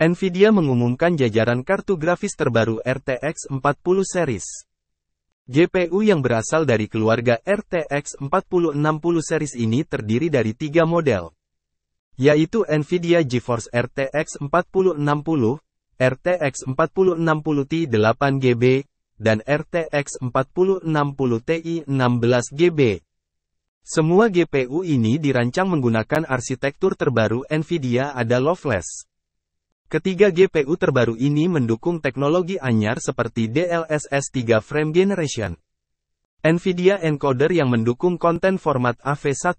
Nvidia mengumumkan jajaran kartu grafis terbaru RTX 40 series. GPU yang berasal dari keluarga RTX 4060 series ini terdiri dari tiga model, yaitu Nvidia GeForce RTX 4060, RTX 4060 Ti 8GB, dan RTX 4060 Ti 16GB. Semua GPU ini dirancang menggunakan arsitektur terbaru Nvidia Ada Lovelace. Ketiga GPU terbaru ini mendukung teknologi anyar seperti DLSS 3 frame generation, NVIDIA encoder yang mendukung konten format AV1,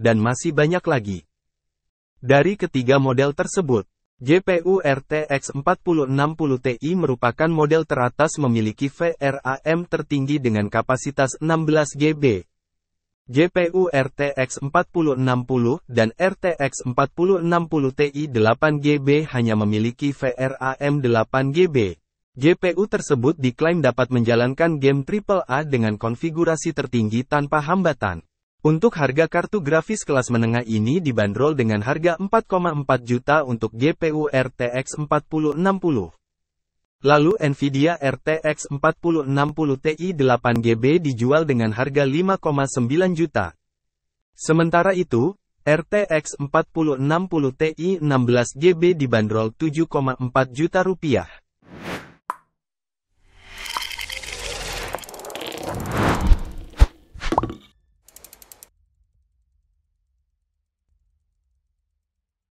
dan masih banyak lagi. Dari ketiga model tersebut, GPU RTX 4060 Ti merupakan model teratas memiliki VRAM tertinggi dengan kapasitas 16 GB, GPU RTX 4060 dan RTX 4060 Ti 8GB hanya memiliki VRAM 8GB. GPU tersebut diklaim dapat menjalankan game AAA dengan konfigurasi tertinggi tanpa hambatan. Untuk harga kartu grafis kelas menengah ini dibanderol dengan harga 4,4 juta untuk GPU RTX 4060. Lalu Nvidia RTX 4060 Ti 8GB dijual dengan harga 5,9 juta. Sementara itu, RTX 4060 Ti 16GB dibanderol 7,4 juta rupiah.